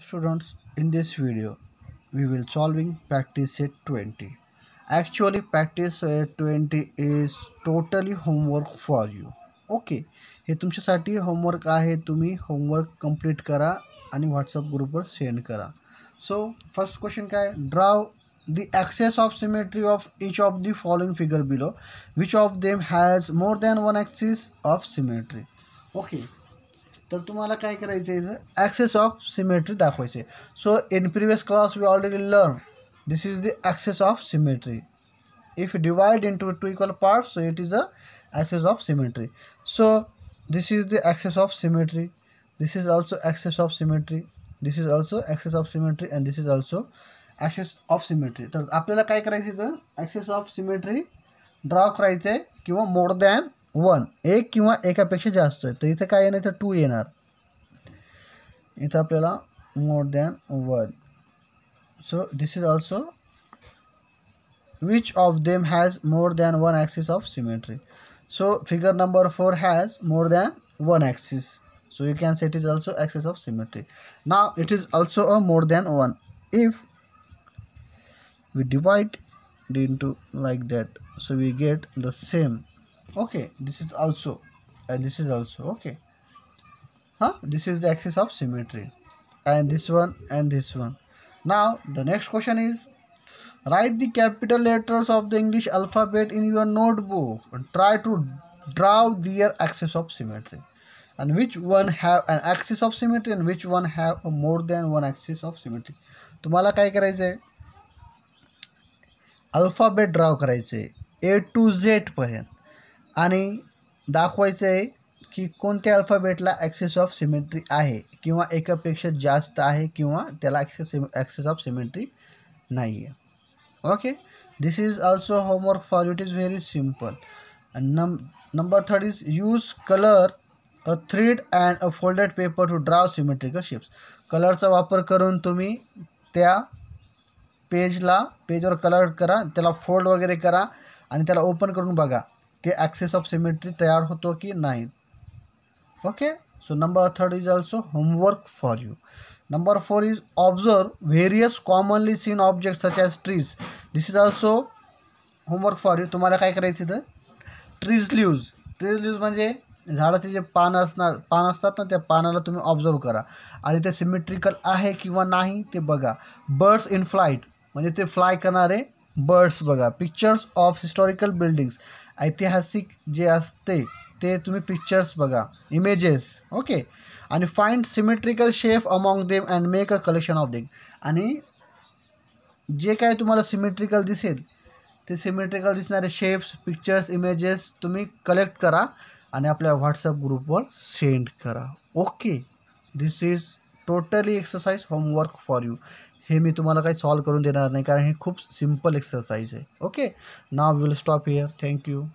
students in this video we will solving practice set 20 actually practice set 20 is totally homework for you okay हे तुमच्यासाठी homework आहे तुम्ही homework complete करा आणि WhatsApp ग्रुपवर send करा सो फर्स्ट क्वेश्चन काय draw the axes of symmetry of each of the following figure below which of them has more than one axis of symmetry okay तर तुम्हाला काय करायचं आहे ॲक्सेस ऑफ सिमेट्री दाखवायचे so in previous class we already learn this is the axes of symmetry if you divide into two equal parts so it is a axis of symmetry so this is the axis of symmetry this is also axis of symmetry this is also axis of symmetry and this is also axis of symmetry तर आपल्याला काय करायचं इथं axis of symmetry draw करायचं आहे किंवा मोर than one एक किंवा एकापेक्षा जास्त आहे तर इथं काय येणार तर टू येणार इथं आपल्याला more than one so this is also which of them has more than one axis of symmetry so figure number 4 has more than one axis so you can say it is also axis of symmetry now it is also a more than one if we divide it into like that so we get the same okay this is also and this is also okay huh this is the axis of symmetry and this one and this one now the next question is write the capital letters of the english alphabet in your notebook and try to draw their axis of symmetry and which one have an axis of symmetry and which one have more than one axis of symmetry तुम्हाला काय करायचं आहे alphabet drive करायचे ए to झेडपर्यंत आणि कि आहे की अल्फाबेटला excess of cemetery है किंवा एकापेक्षा जास्त है कि एक्सेस ऑफ सीमेट्री नहीं है okay this is also homework for it is very simple नम number third is use colour a thread and a folded paper to draw symmetrical shapes colour वापर करून तुम्ही त्या पेजला पेजवर कलर करा फोल्ड वगैरह करा आणि ओपन करूँ बघा ते ॲक्सेस ऑफ सिमेट्री तयार होतो कि नहीं okay so number third is also homework for you number four is observe various commonly seen object such as trees this is also homework for you तुम्हाला का ट्रीज ल्यूज ट्रीज ल्यूज मजे झाडाचे जे पानं असणार पान असतात ना त्या पानाला तुम्ही ऑब्झर्व करा आणि ते सिमेट्रिकल आहे किंवा नाही ते बघा बर्ड्स इन फ्लाईट म्हणजे ते फ्लाय करणारे बर्ड्स बघा पिक्चर्स ऑफ हिस्टॉरिकल बिल्डिंग्स ऐतिहासिक जे असते ते तुम्ही पिक्चर्स बघा इमेजेस ओके आणि find symmetrical shape among them and make a collection of them आणि जे काय तुम्हाला सिमेट्रिकल दिसेल ते सिमेट्रिकल दिसणारे शेप्स पिक्चर्स इमेजेस तुम्ही कलेक्ट करा आणि आपल्या व्हॉट्सअप ग्रुपवर सेंड करा okay this is totally exercise homework for you हे मैं तुम्हारा का सॉल्व करून देणार नाही कारण हे खूब सिम्पल एक्सरसाइज है okay now will stop here thank you